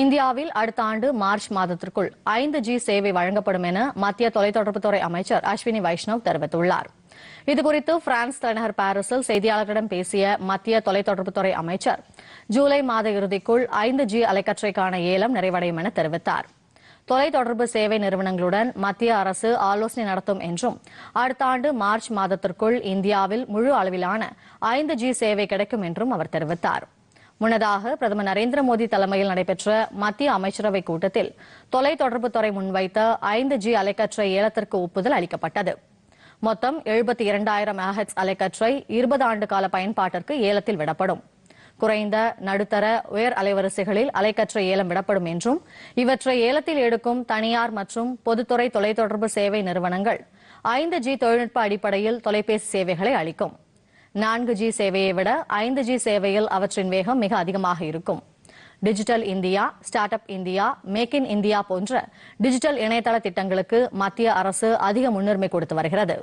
இந்தியாவில் அடுத்த ஆண்டு மார்ச் மாதத்திற்குள் ஐந்து ஜி சேவை வழங்கப்படும் என மத்திய தொலைத்தொடர்புத்துறை அமைச்சர் அஸ்வினி வைஷ்ணவ் தெரிவித்துள்ளார் இதுகுறித்து பிரான்ஸ் தலைநகர் பாரிஸில் செய்தியாளர்களிடம் பேசிய மத்திய தொலைத்தொடர்புத்துறை அமைச்சர் ஜூலை மாத இறுதிக்குள் ஐந்து ஜி அலைக்கற்றைக்கான ஏலம் நிறைவடையும் என தெரிவித்தார் தொலைத்தொடர்பு சேவை நிறுவனங்களுடன் மத்திய அரசு ஆலோசனை நடத்தும் என்றும் அடுத்த ஆண்டு மார்ச் மாதத்திற்குள் இந்தியாவில் முழு அளவிலான ஐந்து ஜி சேவை கிடைக்கும் என்றும் அவர் தெரிவித்தாா் முன்னதாக பிரதமர் நரேந்திர மோடி தலைமையில் நடைபெற்ற மத்திய அமைச்சரவைக் கூட்டத்தில் தொலை தொடர்புத்துறை முன்வைத்த ஐந்து ஜி அலைக்கற்றை ஏலத்திற்கு ஒப்புதல் அளிக்கப்பட்டது மொத்தம் எழுபத்தி இரண்டாயிரம் மெகஹெச் அலைக்கற்றை இருபது ஆண்டு கால பயன்பாட்டிற்கு ஏலத்தில் விடப்படும் குறைந்த நடுத்தர உயர் அலைவரிசைகளில் அலைக்கற்றை ஏலம் விடப்படும் என்றும் இவற்றை ஏலத்தில் எடுக்கும் தனியார் மற்றும் பொதுத்துறை தொலைத்தொடர்பு சேவை நிறுவனங்கள் ஐந்து ஜி தொழில்நுட்ப அடிப்படையில் தொலைபேசி சேவைகளை அளிக்கும் நான்கு ஜி சேவையை விட ஐந்து ஜி சேவையில் அவற்றின் வேகம் மிக அதிகமாக இருக்கும் digital India start up India make in India போன்ற டிஜிட்டல் இணையதள திட்டங்களுக்கு மத்திய அரசு அதிக முன்னுரிமை கொடுத்து வருகிறது